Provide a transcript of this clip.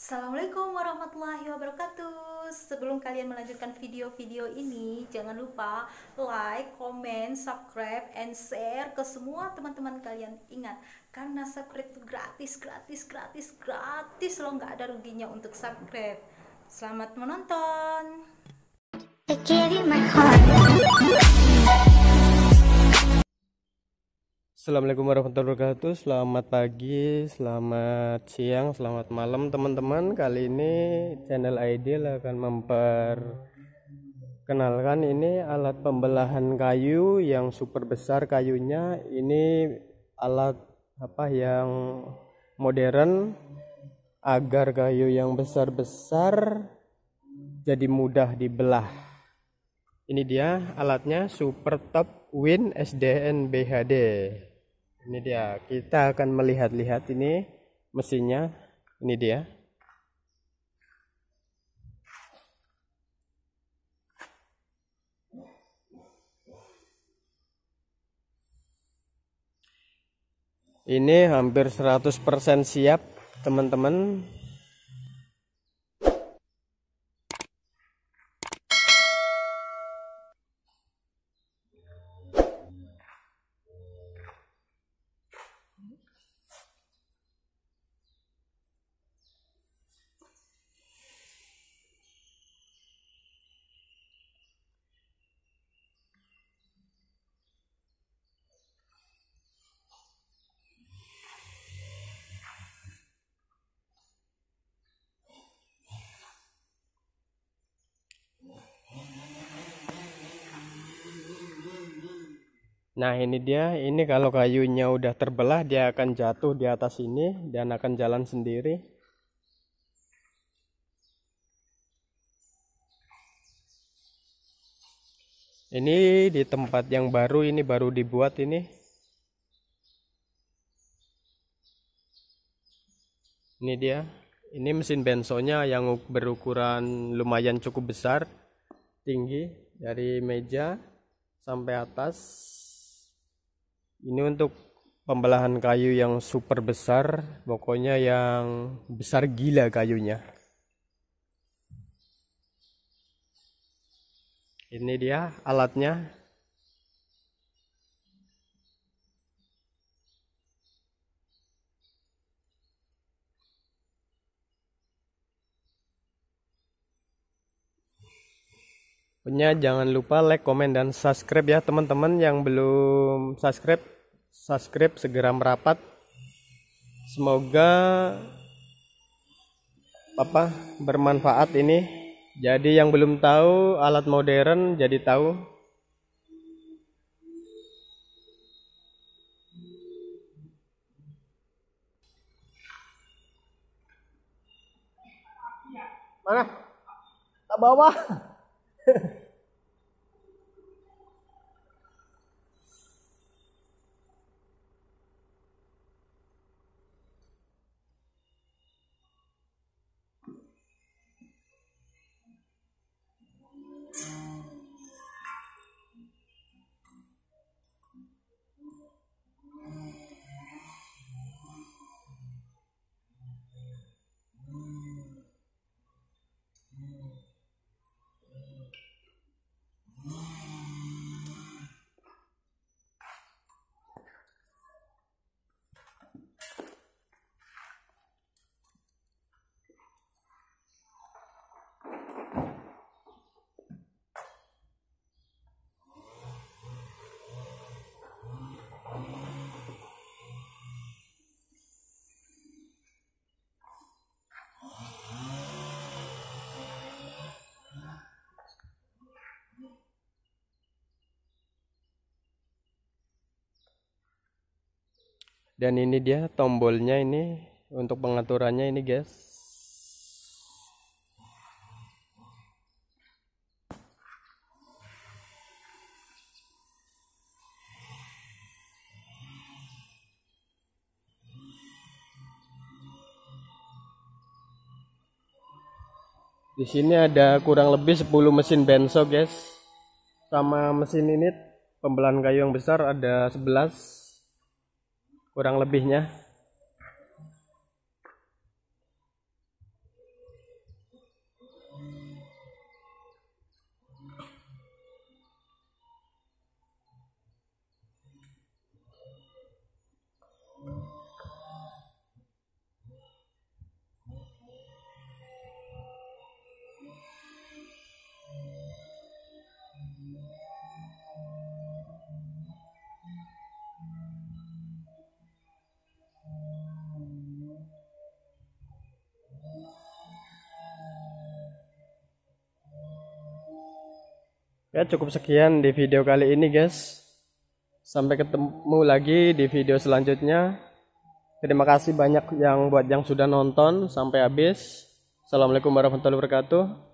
Assalamualaikum warahmatullahi wabarakatuh Sebelum kalian melanjutkan video-video ini Jangan lupa like, comment, subscribe, and share ke semua teman-teman kalian Ingat, karena subscribe itu gratis, gratis, gratis, gratis Lo nggak ada ruginya untuk subscribe Selamat menonton I gave you my heart. Assalamualaikum warahmatullahi wabarakatuh Selamat pagi, selamat siang, selamat malam teman-teman Kali ini channel Ideal akan memperkenalkan ini alat pembelahan kayu yang super besar kayunya Ini alat apa yang modern agar kayu yang besar-besar jadi mudah dibelah ini dia alatnya Super Top Win SDN BHD ini dia kita akan melihat-lihat ini mesinnya ini dia ini hampir 100% siap teman-teman Nah ini dia, ini kalau kayunya udah terbelah dia akan jatuh di atas ini dan akan jalan sendiri. Ini di tempat yang baru ini baru dibuat ini. Ini dia. Ini mesin bensonya yang berukuran lumayan cukup besar, tinggi dari meja sampai atas ini untuk pembelahan kayu yang super besar pokoknya yang besar gila kayunya ini dia alatnya punya jangan lupa like, komen dan subscribe ya teman-teman yang belum subscribe subscribe segera merapat. Semoga apa bermanfaat ini. Jadi yang belum tahu alat modern jadi tahu. Mana? Tak Yeah. dan ini dia tombolnya ini untuk pengaturannya ini guys Di sini ada kurang lebih 10 mesin benso guys. Sama mesin ini pembelan kayu yang besar ada 11 kurang lebihnya Ya cukup sekian di video kali ini guys. Sampai ketemu lagi di video selanjutnya. Terima kasih banyak yang buat yang sudah nonton sampai habis. Assalamualaikum warahmatullahi wabarakatuh.